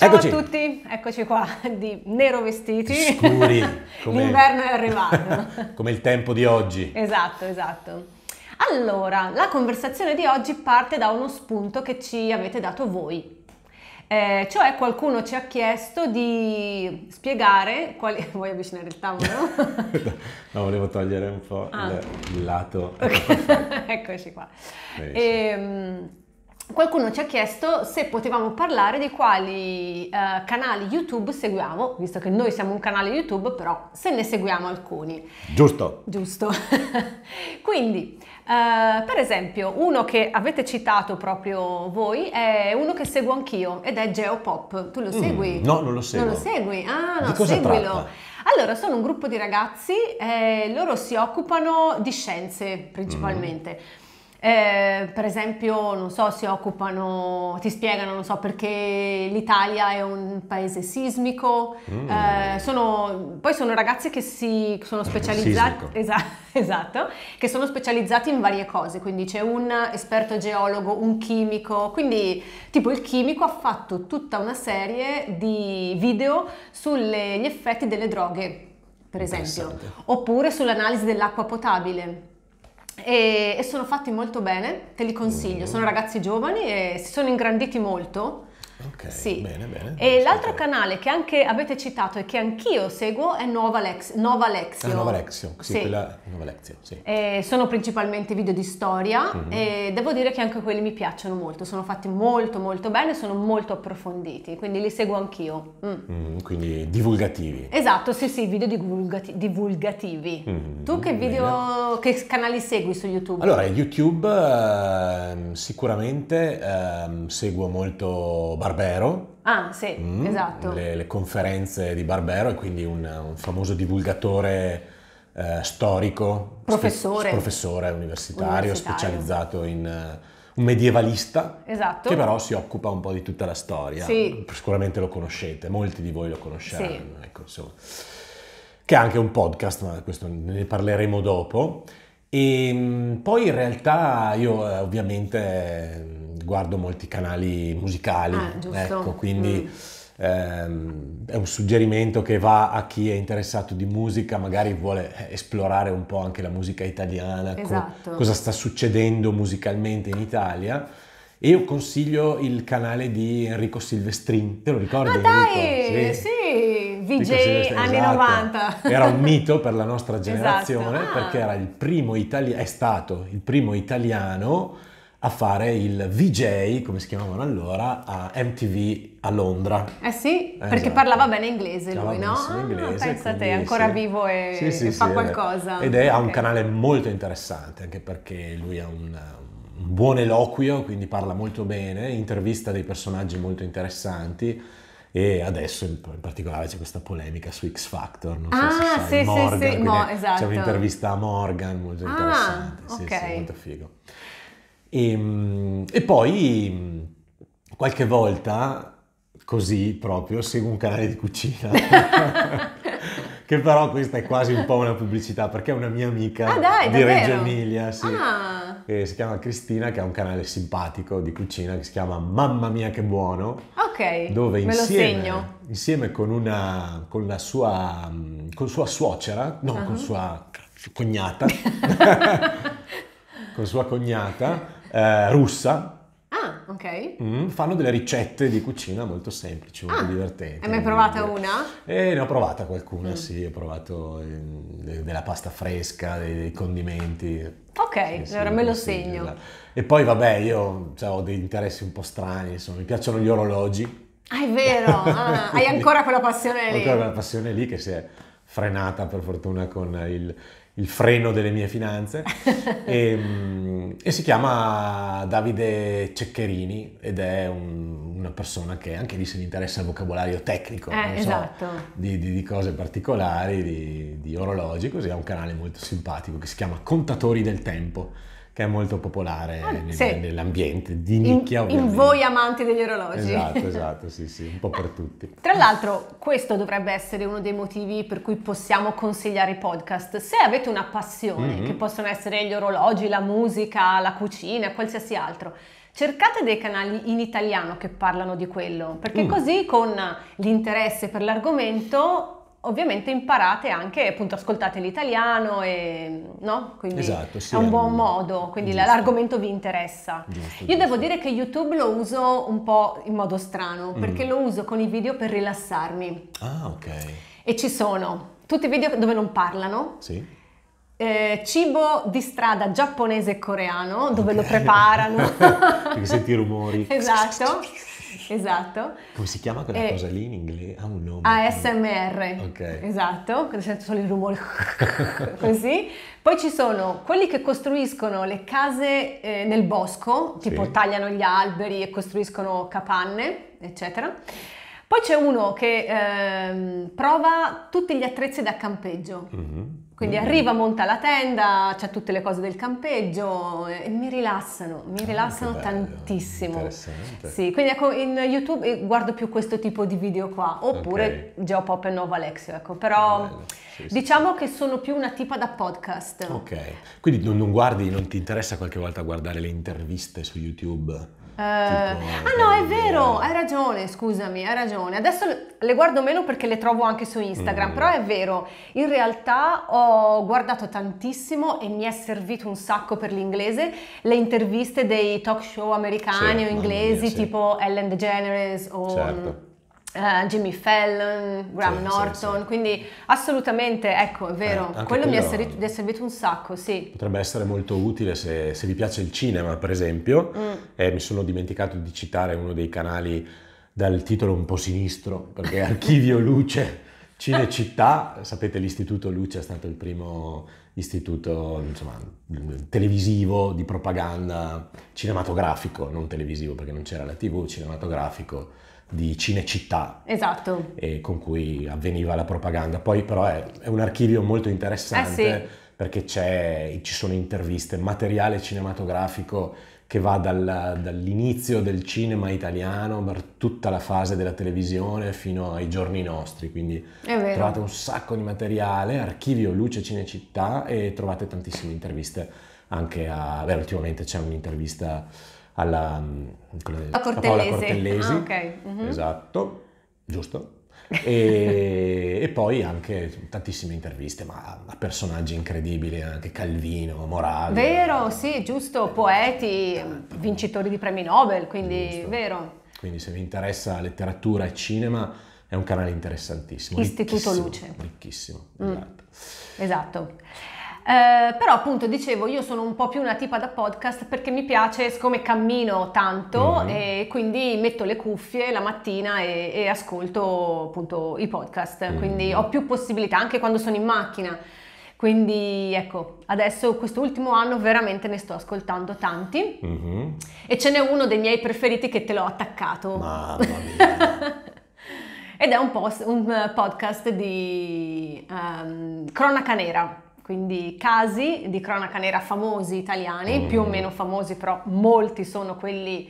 Ciao eccoci. a tutti, eccoci qua di nero vestiti. Scuri. Come... L'inverno è arrivato. come il tempo di oggi. Esatto, esatto. Allora, la conversazione di oggi parte da uno spunto che ci avete dato voi. Eh, cioè qualcuno ci ha chiesto di spiegare quali... Vuoi avvicinare il tavolo? no, volevo togliere un po' ah. il, lato. Okay. eccoci qua. Beh, sì. e, qualcuno ci ha chiesto se potevamo parlare di quali eh, canali YouTube seguiamo, visto che noi siamo un canale YouTube, però se ne seguiamo alcuni. Giusto. Giusto. Quindi, eh, per esempio, uno che avete citato proprio voi è uno che seguo anch'io ed è Geopop. Tu lo mm, segui? Mm, no, non lo seguo. Non lo segui? Ah, no, seguilo. Tratta? Allora, sono un gruppo di ragazzi, eh, loro si occupano di scienze principalmente. Mm eh, per esempio, non so, si occupano, ti spiegano, non so, perché l'Italia è un paese sismico. Mm. Eh, sono, poi sono ragazzi che si sono specializzati, esatto, esatto, che sono specializzati in varie cose. Quindi c'è un esperto geologo, un chimico. Quindi, tipo, il chimico ha fatto tutta una serie di video sugli effetti delle droghe, per esempio, oppure sull'analisi dell'acqua potabile e, e sono fatti molto bene, te li consiglio, mm. sono ragazzi giovani e si sono ingranditi molto Okay, sì. Bene, bene. E l'altro canale che anche avete citato e che anch'io seguo è Nuova, Lex, Nova Lexio. Ah, Nova Lexio, sì, sì. Quella, Nova Lexio, sì. Eh, sono principalmente video di storia mm-hmm. e devo dire che anche quelli mi piacciono molto, sono fatti molto molto bene, sono molto approfonditi, quindi li seguo anch'io. Mm. Mm, quindi divulgativi. Esatto, sì sì, video divulgati- divulgativi. Mm, tu che video, bene. che canali segui su YouTube? Allora, YouTube eh, sicuramente eh, seguo molto Bar- Barbero. Ah, sì, mm, esatto. Le, le, conferenze di Barbero e quindi un, un famoso divulgatore eh, storico, professore, spe- professore universitario, universitario, specializzato in eh, un medievalista esatto. che però si occupa un po' di tutta la storia. Sì. Sicuramente lo conoscete, molti di voi lo conosceranno, sì. ecco, che ha anche un podcast, ma questo ne parleremo dopo. E ehm, poi in realtà io eh, ovviamente mm, guardo molti canali musicali, ah, ecco, quindi mm. ehm, è un suggerimento che va a chi è interessato di musica, magari vuole eh, esplorare un po' anche la musica italiana, esatto. co- cosa sta succedendo musicalmente in Italia. E io consiglio il canale di Enrico Silvestrin, te lo ricordi? Ah, Enrico? Dai, sì. sì VJ anni esatto. 90. Era un mito per la nostra esatto. generazione esatto. perché era il primo itali- è stato il primo italiano a fare il VJ, come si chiamavano allora, a MTV a Londra. Eh sì, esatto. perché parlava bene inglese lui, no? Inglese, ah, te, è ancora sì. vivo e, sì, sì, e fa qualcosa. Ed è, okay. ha un canale molto interessante, anche perché lui ha un, un buon eloquio, quindi parla molto bene, intervista dei personaggi molto interessanti e adesso in, in particolare c'è questa polemica su X Factor, non ah, so se ah, sai, sì, Morgan, sì, sì. Mo, esatto. c'è un'intervista a Morgan molto ah, interessante, okay. sì, molto figo. E, ehm, e poi qualche volta, così proprio, seguo un canale di cucina. che però questa è quasi un po' una pubblicità perché è una mia amica ah, dai, di davvero? Reggio Emilia, sì, ah. che si chiama Cristina, che ha un canale simpatico di cucina che si chiama Mamma mia che buono, ok dove insieme, insieme con, una, con, la sua, con sua suocera, no, uh-huh. con ah. sua cognata, con sua cognata eh, russa, ok. Mm, fanno delle ricette di cucina molto semplici, molto ah, divertenti. Hai mai provata una? Eh, ne ho provata qualcuna, mm. sì, ho provato eh, della pasta fresca, dei, dei condimenti. Ok, sì, allora sì, me lo segno. Sì, e poi vabbè, io cioè, ho degli interessi un po' strani, insomma, mi piacciono gli orologi. Ah, è vero, ah, hai ancora quella passione lì. Ho ancora quella passione lì che si è frenata per fortuna con il il freno delle mie finanze, e, ehm, e, si chiama Davide Ceccherini ed è un, una persona che anche lì se gli interessa il vocabolario tecnico, eh, esatto. so, di, di, di, cose particolari, di, di orologi, così ha un canale molto simpatico che si chiama Contatori del Tempo che è molto popolare ah, sì. nell'ambiente di nicchia. In, in, voi amanti degli orologi. Esatto, esatto, sì, sì, un po' per tutti. Tra l'altro questo dovrebbe essere uno dei motivi per cui possiamo consigliare i podcast. Se avete una passione, mm-hmm. che possono essere gli orologi, la musica, la cucina, qualsiasi altro, cercate dei canali in italiano che parlano di quello, perché mm. così con l'interesse per l'argomento ovviamente imparate anche, appunto, ascoltate l'italiano e no? Quindi esatto, sì, è un buon modo, quindi giusto. l'argomento vi interessa. Giusto, Io devo dire che YouTube lo uso un po' in modo strano, mm. perché lo uso con i video per rilassarmi. Ah, ok. E ci sono tutti i video dove non parlano. Sì. Eh, cibo di strada giapponese e coreano, dove okay. lo preparano. Perché senti i rumori. Esatto. Esatto. Come si chiama quella e cosa lì in inglese? Ha un nome. ASMR. Ok. Esatto, quando sento solo il rumore così. Poi ci sono quelli che costruiscono le case eh, nel bosco, tipo sì. tagliano gli alberi e costruiscono capanne, eccetera. Poi c'è uno che eh, prova tutti gli attrezzi da campeggio. Mm-hmm quindi mm. arriva, monta la tenda, c'è tutte le cose del campeggio eh, e mi rilassano, mi ah, rilassano bello, tantissimo. Sì, quindi ecco, in YouTube eh, guardo più questo tipo di video qua, oppure okay. Geopop e Novo Alexio, ecco, però sì, diciamo sì. che sono più una tipa da podcast. Ok, quindi non, non guardi, non ti interessa qualche volta guardare le interviste su YouTube? Uh, ah no, è eh, vero, eh. hai ragione, scusami, hai ragione. Adesso le guardo meno perché le trovo anche su Instagram, mm. però è vero, in realtà ho guardato tantissimo e mi è servito un sacco per l'inglese le interviste dei talk show americani sì, o inglesi mia, sì. tipo Ellen DeGeneres o... Certo Uh, Jimmy Fallon, Graham sì, Norton, sì, sì. quindi assolutamente, ecco, è vero, eh, quello, mi è, servito, è, servito, un sacco, sì. Potrebbe essere molto utile se, se vi piace il cinema, per esempio, mm. eh, mi sono dimenticato di citare uno dei canali dal titolo un po' sinistro, perché Archivio Luce, Cinecittà, sapete l'Istituto Luce è stato il primo istituto insomma, televisivo di propaganda cinematografico, non televisivo perché non c'era la tv, cinematografico di Cinecittà. Esatto. e con cui avveniva la propaganda. Poi però è, è un archivio molto eh, interessante eh sì. perché ci sono interviste, materiale cinematografico che va dal, dall'inizio del cinema italiano per tutta la fase della televisione fino ai giorni nostri, quindi trovate un sacco di materiale, archivio Luce Cinecittà e trovate tantissime interviste anche a... Beh, ultimamente c'è un'intervista alla, mm, la Cortellesi. Paola Cortellesi. Ah, okay. mm-hmm. Esatto, giusto. e, e, poi anche tantissime interviste, ma a personaggi incredibili, anche Calvino, Morale. Vero, sì, giusto, poeti, vincitori di premi Nobel, quindi giusto. vero. Quindi se vi interessa letteratura e cinema è un canale interessantissimo. Istituto ricchissimo, Luce. Ricchissimo, mm. esatto. Esatto. Eh, però appunto dicevo io sono un po' più una tipa da podcast perché mi piace siccome cammino tanto mm-hmm. e quindi metto le cuffie la mattina e, e ascolto appunto i podcast mm-hmm. quindi ho più possibilità anche quando sono in macchina quindi ecco, adesso quest'ultimo anno veramente ne sto ascoltando tanti mm-hmm. e ce n'è uno dei miei preferiti che te l'ho attaccato. Mamma mia. Ed è un, post, un podcast di um, cronaca nera quindi casi di cronaca nera famosi italiani, mm. più o meno famosi, però molti sono quelli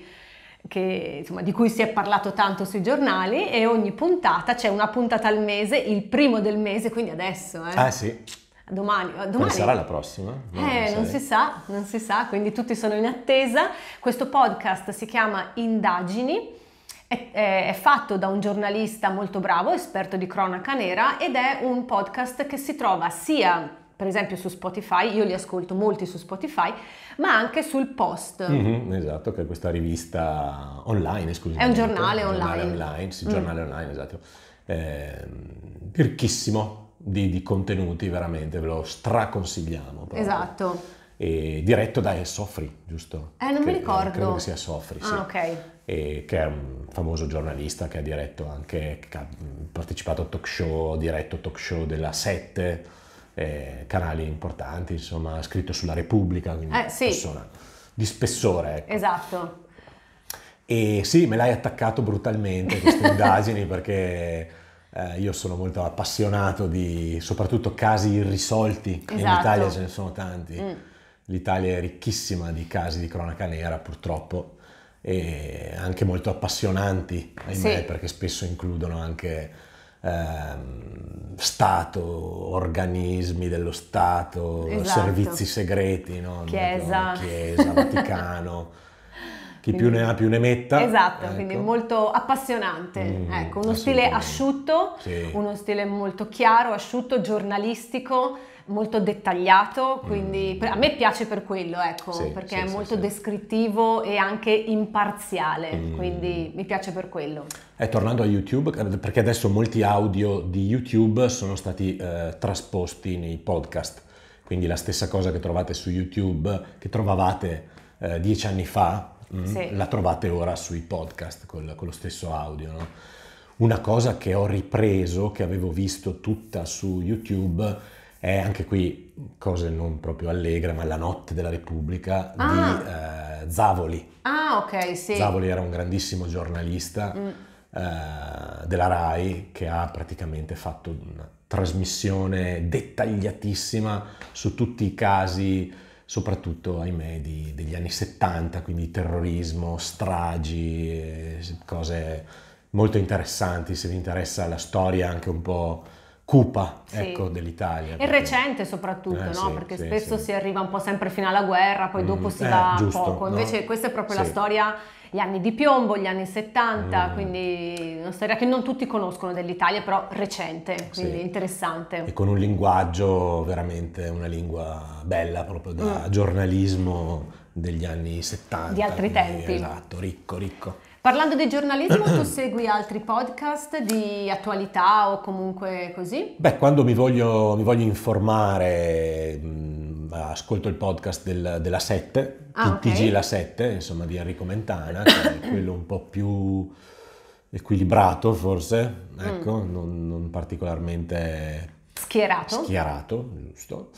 che, insomma, di cui si è parlato tanto sui giornali e ogni puntata c'è una puntata al mese, il primo del mese, quindi adesso. Eh. Ah sì. Domani, oh, domani. sarà la prossima? No, eh, non, non si sa, non si sa, quindi tutti sono in attesa. Questo podcast si chiama Indagini, è, è, è fatto da un giornalista molto bravo, esperto di cronaca nera, ed è un podcast che si trova sia per esempio su Spotify, io li ascolto molti su Spotify, ma anche sul Post. Mm-hmm, esatto, che è questa rivista online, scusate. È un giornale online. Giornale online, sì, giornale mm. online, esatto. Eh, ricchissimo di, di, contenuti, veramente, ve lo straconsigliamo. Proprio. Esatto. E diretto da Soffri, giusto? Eh, non che, mi eh, ricordo. credo che sia Soffri, ah, ok. E che è un famoso giornalista che ha diretto anche, che ha partecipato a talk show, ha diretto talk show della 7 eh, canali importanti, insomma, ha scritto sulla Repubblica, quindi eh, sì. persona di spessore. Ecco. Esatto. E sì, me l'hai attaccato brutalmente queste indagini perché eh, io sono molto appassionato di soprattutto casi irrisolti, esatto. in Italia ce ne sono tanti. Mm. L'Italia è ricchissima di casi di cronaca nera, purtroppo, e anche molto appassionanti, ahimè, sì. perché spesso includono anche ehm, Stato, organismi dello Stato, esatto. servizi segreti, no? Chiesa. Chiesa, Vaticano. Chi quindi, più ne ha più ne metta. Esatto, ecco. quindi molto appassionante. Mm, ecco, uno stile asciutto, sì. uno stile molto chiaro, asciutto, giornalistico molto dettagliato, mm. quindi mm. a me piace per quello, ecco, sì, perché sì, è molto sì, descrittivo e anche imparziale, mm. quindi mi piace per quello. E eh, tornando a YouTube, eh, perché adesso molti audio di YouTube sono stati eh, trasposti nei podcast, quindi la stessa cosa che trovate su YouTube, che trovavate eh, dieci anni fa, mh, mm, la trovate ora sui podcast col, con lo stesso audio, no? Una cosa che ho ripreso, che avevo visto tutta su YouTube, è eh, anche qui cose non proprio allegre, ma La notte della Repubblica ah. di eh, Zavoli. Ah, ok, sì. Zavoli era un grandissimo giornalista mm. eh, della RAI che ha praticamente fatto una trasmissione dettagliatissima su tutti i casi, soprattutto, ahimè, di, degli anni 70, quindi terrorismo, stragi, eh, cose molto interessanti, se vi interessa la storia anche un po' cupa sì. Ecco, dell'Italia. E recente soprattutto, eh, no? sì, perché sì, spesso si arriva un po' sempre fino alla guerra, poi mm, dopo si eh, va giusto, poco. Invece no? questa è proprio la storia, gli anni di piombo, gli anni 70, mm. quindi una storia che non tutti conoscono dell'Italia, però recente, quindi interessante. E con un linguaggio veramente, una lingua bella proprio da mm. giornalismo degli anni 70. Di altri quindi, tempi. Esatto, ricco, ricco. Parlando di giornalismo, tu segui altri podcast di attualità o comunque così? Beh, quando mi voglio, mi voglio informare, mm, ascolto il podcast del, della 7, ah, okay. TG La 7, insomma, di Enrico Mentana, che è quello un po' più equilibrato forse, mm. ecco, mm. non, non particolarmente Schierato. Schierato, giusto.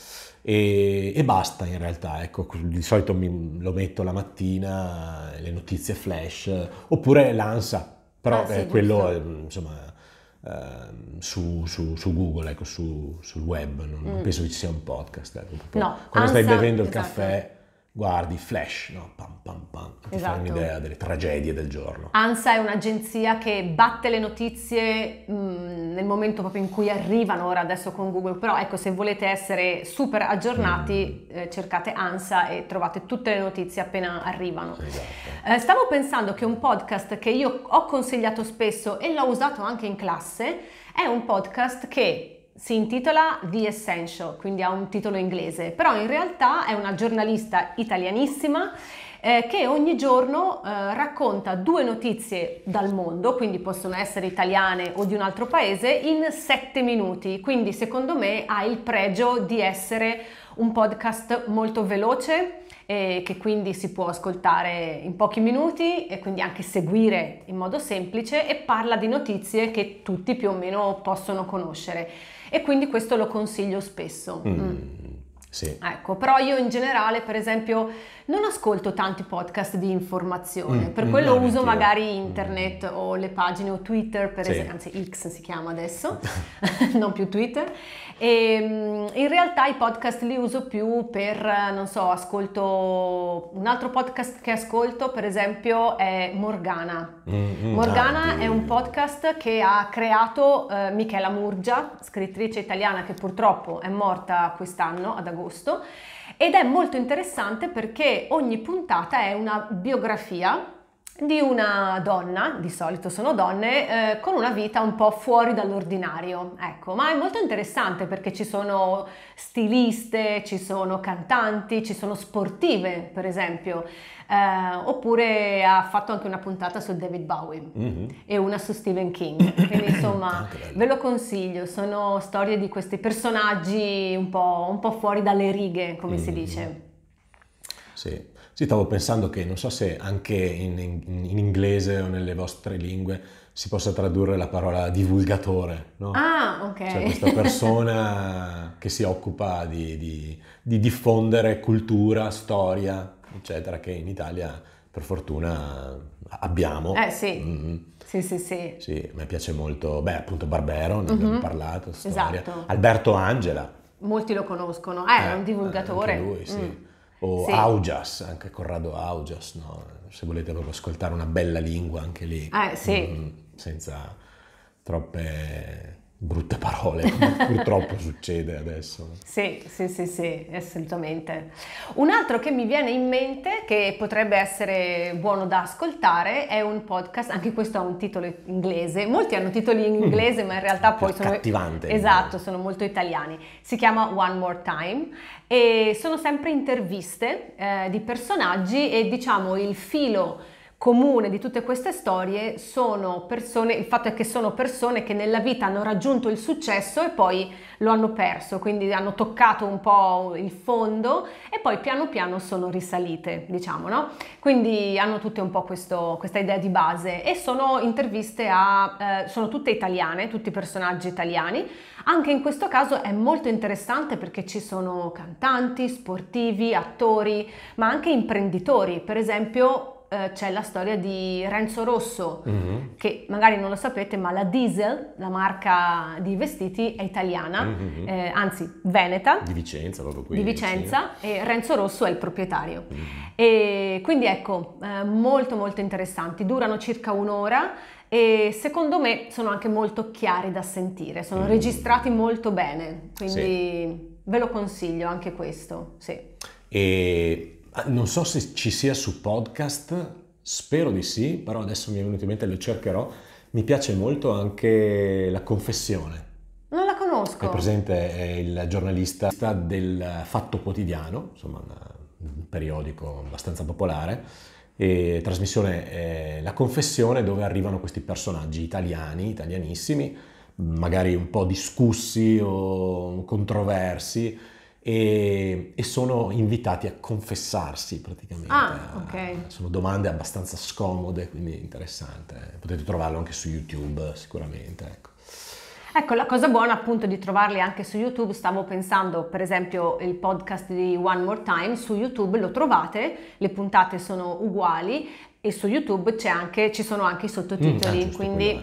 E, e, basta in realtà, ecco, di solito mi, lo metto la mattina, le notizie flash, oppure l'ANSA, però ah, sì, eh, quello ehm, insomma eh, su, su, su, Google, ecco, su, sul web, non, mm. penso che ci sia un podcast. Ecco, no, quando ANSA, stai bevendo il esatto. caffè guardi Flash, no? Pam pam pam, ti esatto. fai un'idea delle tragedie del giorno. ANSA è un'agenzia che batte le notizie mh, mm, nel momento proprio in cui arrivano ora adesso con Google, però ecco se volete essere super aggiornati mm. eh, cercate ANSA e trovate tutte le notizie appena arrivano. Esatto. Eh, stavo pensando che un podcast che io ho consigliato spesso e l'ho usato anche in classe è un podcast che si intitola The Essential, quindi ha un titolo inglese, però in realtà è una giornalista italianissima eh, che ogni giorno eh, racconta due notizie dal mondo, quindi possono essere italiane o di un altro paese, in sette minuti. Quindi secondo me ha il pregio di essere un podcast molto veloce eh, che quindi si può ascoltare in pochi minuti e quindi anche seguire in modo semplice e parla di notizie che tutti più o meno possono conoscere e quindi questo lo consiglio spesso. Mm. Mm. Sì. Ecco, però io in generale, per esempio, non ascolto tanti podcast di informazione, mm, per mm, quello uso mentira. magari mm, mm. internet mm. o le pagine o Twitter, per sì. esempio, anzi X si chiama adesso, non più Twitter. E, ehm, in realtà i podcast li uso più per, non so, ascolto un altro podcast che ascolto, per esempio, è Morgana. Mm, Morgana ah, è un podcast che ha creato eh, Michela Murgia, scrittrice italiana che purtroppo è morta quest'anno ad agosto agosto ed è molto interessante perché ogni puntata è una biografia di una donna, di solito sono donne, eh, con una vita un po' fuori dall'ordinario, ecco, ma è molto interessante perché ci sono stiliste, ci sono cantanti, ci sono sportive, per esempio, eh, oppure ha fatto anche una puntata su David Bowie mm-hmm. e una su Stephen King, quindi insomma ah, ve lo consiglio, sono storie di questi personaggi un po', un po fuori dalle righe, come mm-hmm. si mm. dice. Sì. Sì, stavo pensando che non so se anche in, in, in inglese o nelle vostre lingue si possa tradurre la parola divulgatore, no? Ah, ok. Cioè questa persona che si occupa di, di, di diffondere cultura, storia, eccetera, che in Italia per fortuna abbiamo. Eh sì. Mm-hmm. Sì, sì, sì. Sì, mi piace molto, beh, appunto Barbero, ne mm-hmm. abbiamo parlato, storia. Esatto. Alberto Angela. Molti lo conoscono, eh, eh è un eh, divulgatore. lui, sì. Mm o sì. Augias, anche Corrado Augias, no? se volete proprio ascoltare una bella lingua anche lì, ah, sì. Mm, senza troppe brutte parole, purtroppo succede adesso. Sì, sì, sì, sì, assolutamente. Un altro che mi viene in mente, che potrebbe essere buono da ascoltare, è un podcast, anche questo ha un titolo inglese, molti hanno titoli in mm. inglese, mm. ma in realtà poi sono... Cattivante. Esatto, sono molto italiani. Si chiama One More Time e sono sempre interviste eh, di personaggi e diciamo il filo comune di tutte queste storie sono persone, il fatto è che sono persone che nella vita hanno raggiunto il successo e poi lo hanno perso, quindi hanno toccato un po' il fondo e poi piano piano sono risalite, diciamo, no? Quindi hanno tutte un po' questo, questa idea di base e sono interviste a, eh, sono tutte italiane, tutti personaggi italiani. Anche in questo caso è molto interessante perché ci sono cantanti, sportivi, attori, ma anche imprenditori. Per esempio eh, c'è la storia di Renzo Rosso, mm-hmm. che magari non lo sapete, ma la Diesel, la marca di vestiti, è italiana, mm-hmm. eh, anzi veneta. Di Vicenza, proprio qui. Di Vicenza, vicino. e Renzo Rosso è il proprietario. Mm-hmm. E quindi ecco, eh, molto molto interessanti, durano circa un'ora e secondo me sono anche molto chiari da sentire, sono mm. registrati molto bene, quindi sì. ve lo consiglio anche questo, sì. E Ah, non so se ci sia su podcast, spero di sì, però adesso mi è venuto in mente, lo cercherò. Mi piace molto anche La Confessione. Non la conosco. È presente è il giornalista del Fatto Quotidiano, insomma un periodico abbastanza popolare, e trasmissione eh, La Confessione dove arrivano questi personaggi italiani, italianissimi, magari un po' discussi o controversi, e, e, sono invitati a confessarsi praticamente. Ah, ah okay. Sono domande abbastanza scomode, quindi interessante. Potete trovarlo anche su YouTube sicuramente. Ecco. Ecco, la cosa buona appunto di trovarli anche su YouTube, stavo pensando per esempio il podcast di One More Time, su YouTube lo trovate, le puntate sono uguali e su YouTube anche, ci sono anche i sottotitoli, mm, ah, quindi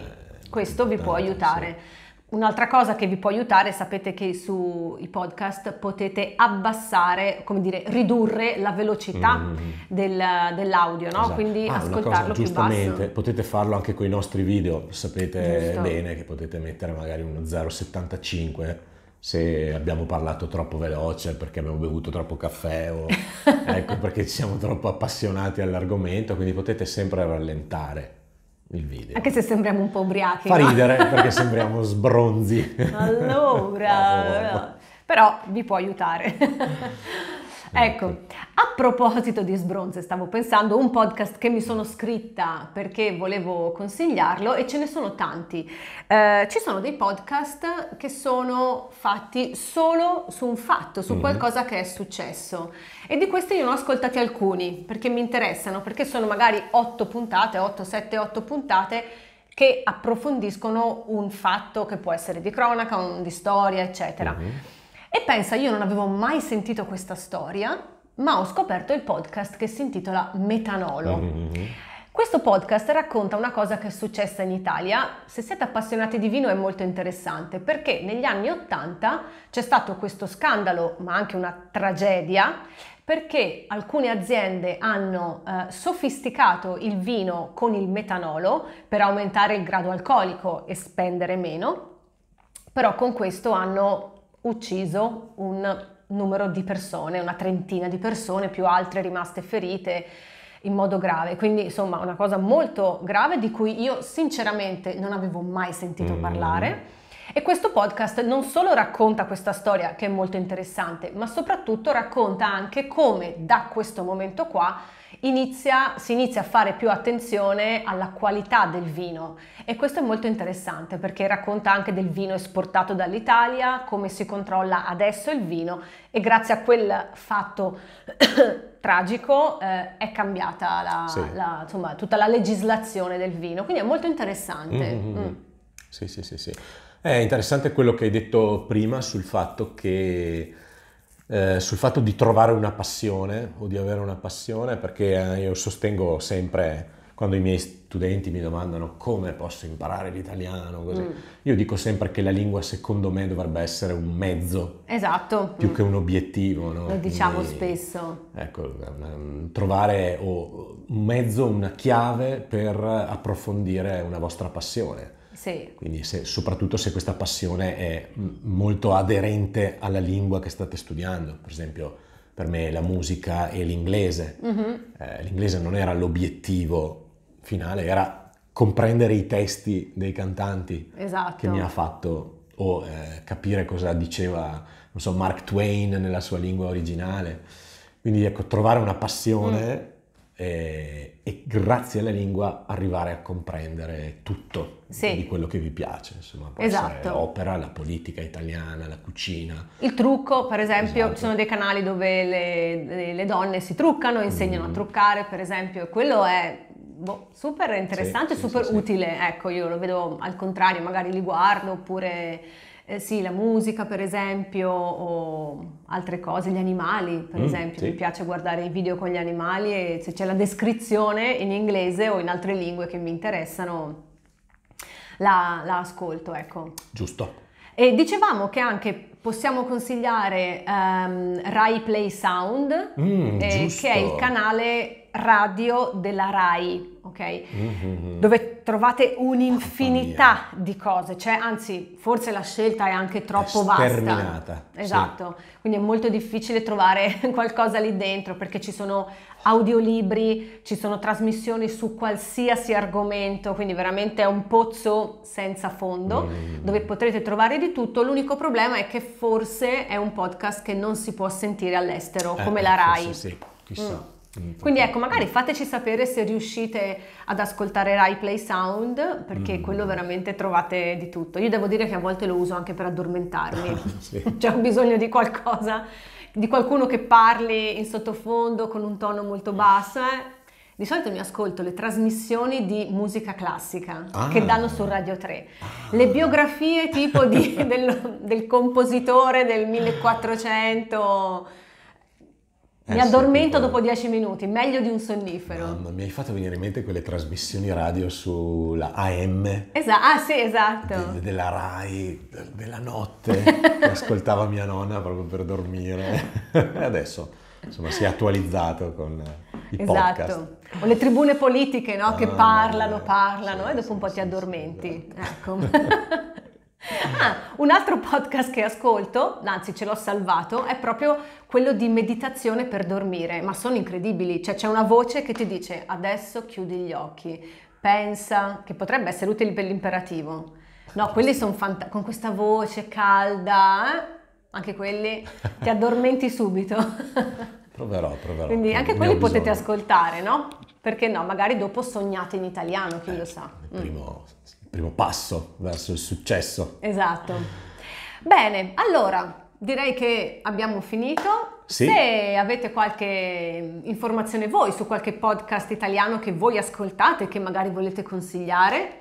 questo vi può aiutare. Sì. Un'altra cosa che vi può aiutare, sapete che sui podcast potete abbassare, come dire, ridurre la velocità mm. del, dell'audio, no? Esatto. Quindi ah, ascoltarlo cosa, giustamente, potete farlo anche con i nostri video, sapete Giusto. bene che potete mettere magari uno 0,75 se abbiamo parlato troppo veloce perché abbiamo bevuto troppo caffè o ecco perché ci siamo troppo appassionati all'argomento, quindi potete sempre rallentare il video. Anche se sembriamo un po' ubriachi. Fa no? ridere perché sembriamo sbronzi. Allora, però vi può aiutare. Ecco, ecco, a proposito di sbronze, stavo pensando a un podcast che mi sono scritta perché volevo consigliarlo e ce ne sono tanti. Eh, ci sono dei podcast che sono fatti solo su un fatto, su mm. qualcosa che è successo e di questi io ne ho ascoltati alcuni perché mi interessano, perché sono magari 8 puntate, 8, 7, 8 puntate che approfondiscono un fatto che può essere di cronaca, un, di storia, eccetera. Mm-hmm. E pensa, io non avevo mai sentito questa storia, ma ho scoperto il podcast che si intitola Metanolo. Mm-hmm. Questo podcast racconta una cosa che è successa in Italia. Se siete appassionati di vino è molto interessante perché negli anni Ottanta c'è stato questo scandalo, ma anche una tragedia, perché alcune aziende hanno eh, sofisticato il vino con il metanolo per aumentare il grado alcolico e spendere meno, però con questo hanno ucciso un numero di persone, una trentina di persone, più altre rimaste ferite in modo grave. Quindi, insomma, una cosa molto grave di cui io sinceramente non avevo mai sentito mm. parlare. E questo podcast non solo racconta questa storia che è molto interessante, ma soprattutto racconta anche come da questo momento qua inizia, si inizia a fare più attenzione alla qualità del vino e questo è molto interessante perché racconta anche del vino esportato dall'Italia, come si controlla adesso il vino e grazie a quel fatto tragico eh, è cambiata la, sì. la, insomma, tutta la legislazione del vino, quindi è molto interessante. Mm-hmm. Mm. Sì, sì, sì, sì. È interessante quello che hai detto prima sul fatto che eh, sul fatto di trovare una passione o di avere una passione, perché eh, io sostengo sempre quando i miei studenti mi domandano come posso imparare l'italiano, così. Mm. io dico sempre che la lingua secondo me dovrebbe essere un mezzo. Esatto. Più mm. che un obiettivo. No? Lo diciamo Quindi, spesso. Ecco, ehm, trovare un mezzo, una chiave per approfondire una vostra passione. Sì. Quindi se, soprattutto se questa passione è mm, molto aderente alla lingua che state studiando, per esempio per me la musica e l'inglese. Mm-hmm. Eh, l'inglese non era l'obiettivo finale, era comprendere i testi dei cantanti esatto. che mi ha fatto o eh, capire cosa diceva so, Mark Twain nella sua lingua originale. Quindi ecco, trovare una passione mm eh, e grazie alla lingua arrivare a comprendere tutto sì. di quello che vi piace, insomma, può esatto. l'opera, la politica italiana, la cucina. Il trucco, per esempio, esatto. ci sono dei canali dove le, le, donne si truccano, insegnano mm. a truccare, per esempio, e quello è boh, super interessante, sì, super sì, utile, ecco, io lo vedo al contrario, magari li guardo oppure eh, sì, la musica per esempio o altre cose, gli animali per mm, esempio, sì. mi piace guardare i video con gli animali e se c'è la descrizione in inglese o in altre lingue che mi interessano la, la ascolto, ecco. Giusto. E dicevamo che anche possiamo consigliare um, Rai Play Sound, mm, eh, che è il canale radio della Rai ok? Mm-hmm. Dove trovate un'infinità di cose, cioè anzi forse la scelta è anche troppo è vasta. Esatto, sì. quindi è molto difficile trovare qualcosa lì dentro perché ci sono audiolibri, ci sono trasmissioni su qualsiasi argomento, quindi veramente è un pozzo senza fondo mm. dove potrete trovare di tutto. L'unico problema è che forse è un podcast che non si può sentire all'estero eh, come eh, la RAI. Sì, sì. Chissà. Mm. Quindi ecco, magari fateci sapere se riuscite ad ascoltare Rai Play Sound, perché mm. quello veramente trovate di tutto. Io devo dire che a volte lo uso anche per addormentarmi, sì. cioè ho bisogno di qualcosa, di qualcuno che parli in sottofondo con un tono molto basso. Eh. Di solito mi ascolto le trasmissioni di musica classica ah. che danno su Radio 3, ah. le biografie tipo di, del, del compositore del 1400 mi eh addormento sì, dopo dieci minuti, meglio di un sonnifero. Mamma, mi hai fatto venire in mente quelle trasmissioni radio sulla AM. Esatto, ah sì, esatto. De- della RAI, de- della notte, che ascoltava mia nonna proprio per dormire. e adesso, insomma, si è attualizzato con i esatto. podcast. O le tribune politiche, no? Che ah, parlano, parlano sì, e dopo un po' sì, ti addormenti. ecco. Ah, un altro podcast che ascolto, anzi ce l'ho salvato, è proprio quello di meditazione per dormire, ma sono incredibili, cioè c'è una voce che ti dice adesso chiudi gli occhi, pensa, che potrebbe essere utile per l'imperativo. No, quelli sono fantastici, con questa voce calda, eh? anche quelli ti addormenti subito. proverò, proverò. Quindi anche quelli potete ascoltare, no? Perché no, magari dopo sognate in italiano, chi eh, lo sa. Il mm. primo... Mm primo passo verso il successo. Esatto. Bene, allora direi che abbiamo finito. Sì. Se avete qualche informazione voi su qualche podcast italiano che voi ascoltate, che magari volete consigliare,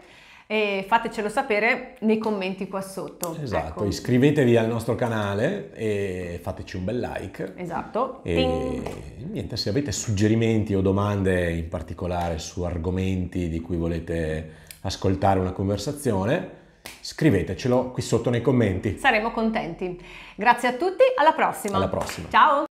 e fatecelo sapere nei commenti qua sotto. Esatto, ecco. iscrivetevi al nostro canale e fateci un bel like. Esatto. E Ding. niente, se avete suggerimenti o domande in particolare su argomenti di cui volete ascoltare una conversazione, scrivetecelo qui sotto nei commenti. Saremo contenti. Grazie a tutti, alla prossima. Alla prossima. Ciao.